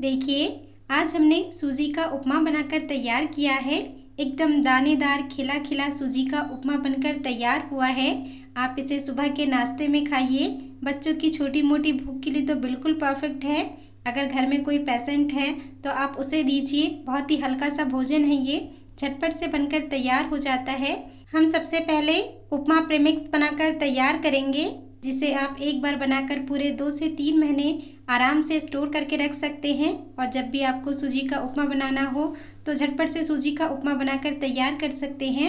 देखिए आज हमने सूजी का उपमा बनाकर तैयार किया है एकदम दानेदार खिला खिला सूजी का उपमा बनकर तैयार हुआ है आप इसे सुबह के नाश्ते में खाइए बच्चों की छोटी मोटी भूख के लिए तो बिल्कुल परफेक्ट है अगर घर में कोई पेशेंट है तो आप उसे दीजिए बहुत ही हल्का सा भोजन है ये झटपट से बनकर तैयार हो जाता है हम सबसे पहले उपमा प्रेमिक्स बनाकर तैयार करेंगे जिसे आप एक बार बनाकर पूरे दो से तीन महीने आराम से स्टोर करके रख सकते हैं और जब भी आपको सूजी का उपमा बनाना हो तो झटपट से सूजी का उपमा बनाकर तैयार कर सकते हैं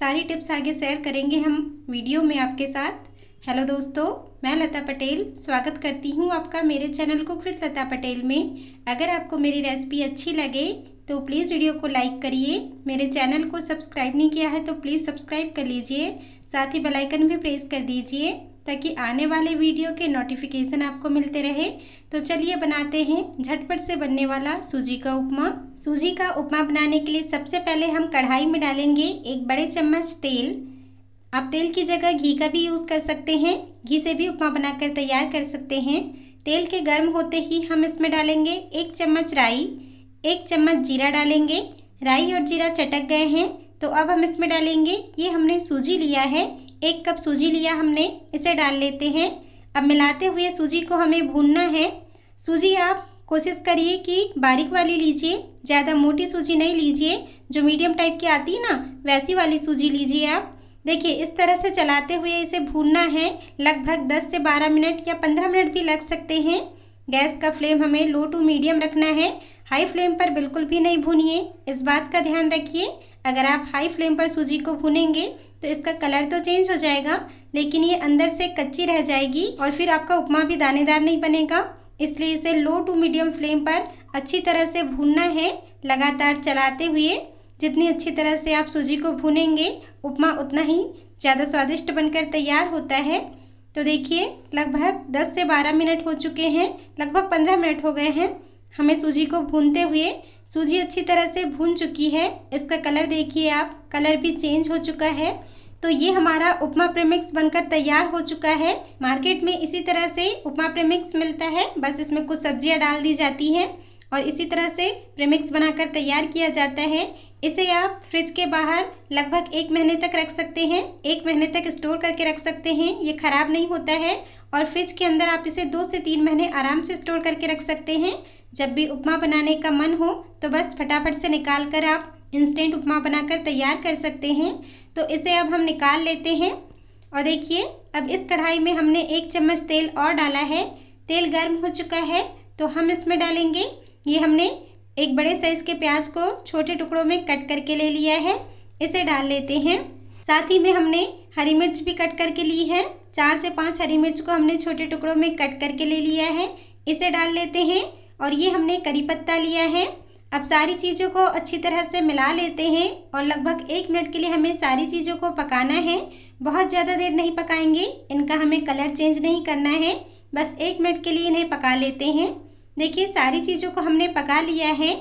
सारी टिप्स आगे शेयर करेंगे हम वीडियो में आपके साथ हेलो दोस्तों मैं लता पटेल स्वागत करती हूँ आपका मेरे चैनल को खुद लता पटेल में अगर आपको मेरी रेसिपी अच्छी लगे तो प्लीज़ वीडियो को लाइक करिए मेरे चैनल को सब्सक्राइब नहीं किया है तो प्लीज़ सब्सक्राइब कर लीजिए साथ ही बेल आइकन भी प्रेस कर दीजिए ताकि आने वाले वीडियो के नोटिफिकेशन आपको मिलते रहे तो चलिए बनाते हैं झटपट से बनने वाला सूजी का उपमा सूजी का उपमा बनाने के लिए सबसे पहले हम कढ़ाई में डालेंगे एक बड़े चम्मच तेल आप तेल की जगह घी का भी यूज़ कर सकते हैं घी से भी उपमा बनाकर तैयार कर सकते हैं तेल के गर्म होते ही हम इसमें डालेंगे एक चम्मच राई एक चम्मच जीरा डालेंगे राई और जीरा चटक गए हैं तो अब हम इसमें डालेंगे ये हमने सूजी लिया है एक कप सूजी लिया हमने इसे डाल लेते हैं अब मिलाते हुए सूजी को हमें भूनना है सूजी आप कोशिश करिए कि बारीक वाली लीजिए ज़्यादा मोटी सूजी नहीं लीजिए जो मीडियम टाइप की आती है ना वैसी वाली सूजी लीजिए आप देखिए इस तरह से चलाते हुए इसे भूनना है लगभग 10 से 12 मिनट या 15 मिनट भी लग सकते हैं गैस का फ्लेम हमें लो टू मीडियम रखना है हाई फ्लेम पर बिल्कुल भी नहीं भूनिए इस बात का ध्यान रखिए अगर आप हाई फ्लेम पर सूजी को भूनेंगे तो इसका कलर तो चेंज हो जाएगा लेकिन ये अंदर से कच्ची रह जाएगी और फिर आपका उपमा भी दानेदार नहीं बनेगा इसलिए इसे लो टू मीडियम फ्लेम पर अच्छी तरह से भूनना है लगातार चलाते हुए जितनी अच्छी तरह से आप सूजी को भूनेंगे उपमा उतना ही ज़्यादा स्वादिष्ट बनकर तैयार होता है तो देखिए लगभग 10 से 12 मिनट हो चुके हैं लगभग 15 मिनट हो गए हैं हमें सूजी को भूनते हुए सूजी अच्छी तरह से भून चुकी है इसका कलर देखिए आप कलर भी चेंज हो चुका है तो ये हमारा उपमा प्रेमिक्स बनकर तैयार हो चुका है मार्केट में इसी तरह से उपमा प्रेमिक्स मिलता है बस इसमें कुछ सब्जियां डाल दी जाती हैं और इसी तरह से प्रेमिक्स बनाकर तैयार किया जाता है इसे आप फ्रिज के बाहर लगभग एक महीने तक रख सकते हैं एक महीने तक स्टोर करके रख सकते हैं ये ख़राब नहीं होता है और फ्रिज के अंदर आप इसे दो से तीन महीने आराम से स्टोर करके रख सकते हैं जब भी उपमा बनाने का मन हो तो बस फटाफट से निकाल कर आप इंस्टेंट उपमा बनाकर तैयार कर सकते हैं तो इसे अब हम निकाल लेते हैं और देखिए अब इस कढ़ाई में हमने एक चम्मच तेल और डाला है तेल गर्म हो चुका है तो हम इसमें डालेंगे ये हमने एक बड़े साइज़ के प्याज को छोटे टुकड़ों में कट करके ले लिया है इसे डाल लेते हैं साथ ही में हमने हरी मिर्च भी कट करके ली है चार से पाँच हरी मिर्च को हमने छोटे टुकड़ों में कट करके ले लिया है इसे डाल लेते हैं और ये हमने करी पत्ता लिया है अब सारी चीज़ों को अच्छी तरह से मिला लेते हैं और लगभग एक मिनट के लिए हमें सारी चीज़ों को पकाना है बहुत ज़्यादा देर नहीं पकाएंगे इनका हमें कलर चेंज नहीं करना है बस एक मिनट के लिए इन्हें पका लेते हैं देखिए सारी चीज़ों को हमने पका लिया है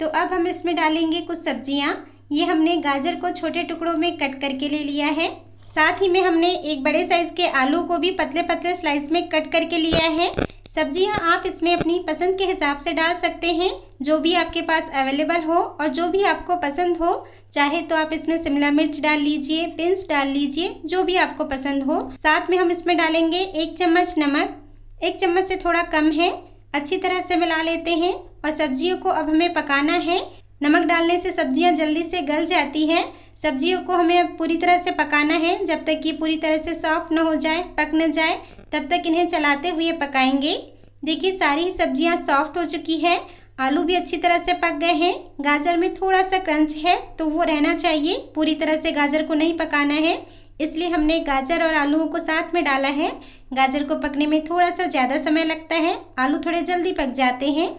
तो अब हम इसमें डालेंगे कुछ सब्जियाँ ये हमने गाजर को छोटे टुकड़ों में कट करके ले लिया है साथ ही में हमने एक बड़े साइज़ के आलू को भी पतले पतले स्लाइस में कट करके लिया है सब्जियाँ आप इसमें अपनी पसंद के हिसाब से डाल सकते हैं जो भी आपके पास अवेलेबल हो और जो भी आपको पसंद हो चाहे तो आप इसमें शिमला मिर्च डाल लीजिए पिंस डाल लीजिए जो भी आपको पसंद हो साथ में हम इसमें डालेंगे एक चम्मच नमक एक चम्मच से थोड़ा कम है अच्छी तरह से मिला लेते हैं और सब्जियों को अब हमें पकाना है नमक डालने से सब्जियां जल्दी से गल जाती हैं सब्जियों को हमें पूरी तरह से पकाना है जब तक ये पूरी तरह से सॉफ्ट ना हो जाए पक न जाए तब तक इन्हें चलाते हुए पकाएंगे देखिए सारी सब्जियां सब्जियाँ सॉफ्ट हो चुकी है आलू भी अच्छी तरह से पक गए हैं गाजर में थोड़ा सा क्रंच है तो वो रहना चाहिए पूरी तरह से गाजर को नहीं पकाना है इसलिए हमने गाजर और आलूओं को साथ में डाला है गाजर को पकने में थोड़ा सा ज़्यादा समय लगता है आलू थोड़े जल्दी पक जाते हैं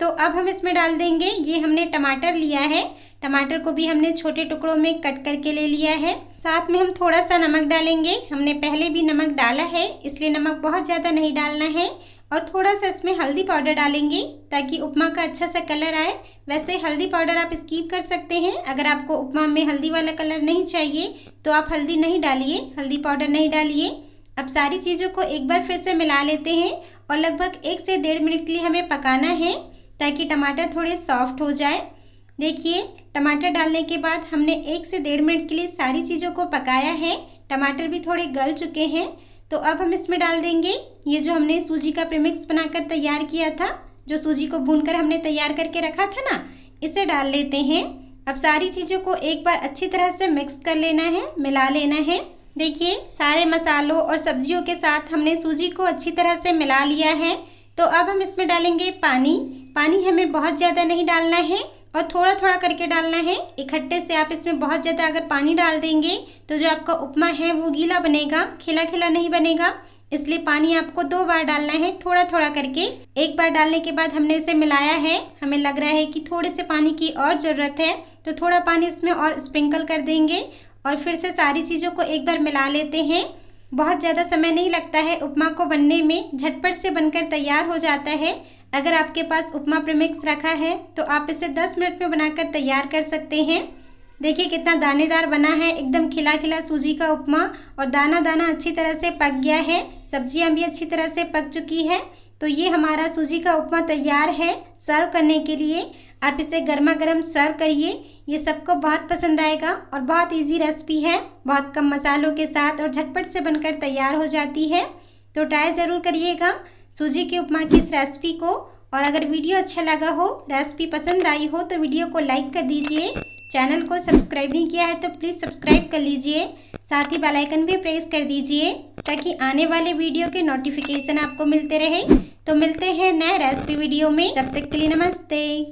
तो अब हम इसमें डाल देंगे ये हमने टमाटर लिया है टमाटर को भी हमने छोटे टुकड़ों में कट करके ले लिया है साथ में हम थोड़ा सा नमक डालेंगे हमने पहले भी नमक डाला है इसलिए नमक बहुत ज़्यादा नहीं डालना है और थोड़ा सा इसमें हल्दी पाउडर डालेंगे ताकि उपमा का अच्छा सा कलर आए वैसे हल्दी पाउडर आप स्कीप कर सकते हैं अगर आपको उपमा में हल्दी वाला कलर नहीं चाहिए तो आप हल्दी नहीं डालिए हल्दी पाउडर नहीं डालिए अब सारी चीज़ों को एक बार फिर से मिला लेते हैं और लगभग एक से डेढ़ मिनट के लिए हमें पकाना है ताकि टमाटर थोड़े सॉफ्ट हो जाए देखिए टमाटर डालने के बाद हमने एक से डेढ़ मिनट के लिए सारी चीज़ों को पकाया है टमाटर भी थोड़े गल चुके हैं तो अब हम इसमें डाल देंगे ये जो हमने सूजी का प्रीमिक्स बनाकर तैयार किया था जो सूजी को भूनकर हमने तैयार करके रखा था ना इसे डाल लेते हैं अब सारी चीज़ों को एक बार अच्छी तरह से मिक्स कर लेना है मिला लेना है देखिए सारे मसालों और सब्जियों के साथ हमने सूजी को अच्छी तरह से मिला लिया है तो अब हम इसमें डालेंगे पानी पानी हमें बहुत ज़्यादा नहीं डालना है और थोड़ा थोड़ा करके डालना है इकट्ठे से आप इसमें बहुत ज़्यादा अगर पानी डाल देंगे तो जो आपका उपमा है वो गीला बनेगा खिला खिला नहीं बनेगा इसलिए पानी आपको दो बार डालना है थोड़ा थोड़ा करके एक बार डालने के बाद हमने इसे मिलाया है हमें लग रहा है कि थोड़े से पानी की और ज़रूरत है तो थोड़ा पानी इसमें और स्प्रिंकल कर देंगे और फिर से सारी चीज़ों को एक बार मिला लेते हैं बहुत ज़्यादा समय नहीं लगता है उपमा को बनने में झटपट से बनकर तैयार हो जाता है अगर आपके पास उपमा प्रमिक्स रखा है तो आप इसे 10 मिनट में बनाकर तैयार कर सकते हैं देखिए कितना दानेदार बना है एकदम खिला खिला सूजी का उपमा और दाना दाना अच्छी तरह से पक गया है सब्जियां भी अच्छी तरह से पक चुकी है तो ये हमारा सूजी का उपमा तैयार है सर्व करने के लिए आप इसे गर्मा गर्म सर्व करिए ये सबको बहुत पसंद आएगा और बहुत इजी रेसिपी है बहुत कम मसालों के साथ और झटपट से बनकर तैयार हो जाती है तो ट्राई ज़रूर करिएगा सूजी की उपमा की इस रेसिपी को और अगर वीडियो अच्छा लगा हो रेसिपी पसंद आई हो तो वीडियो को लाइक कर दीजिए चैनल को सब्सक्राइब नहीं किया है तो प्लीज़ सब्सक्राइब कर लीजिए साथ ही बेल आइकन भी प्रेस कर दीजिए ताकि आने वाले वीडियो के नोटिफिकेशन आपको मिलते रहे तो मिलते हैं नए रेसिपी वीडियो में तब तक के लिए नमस्ते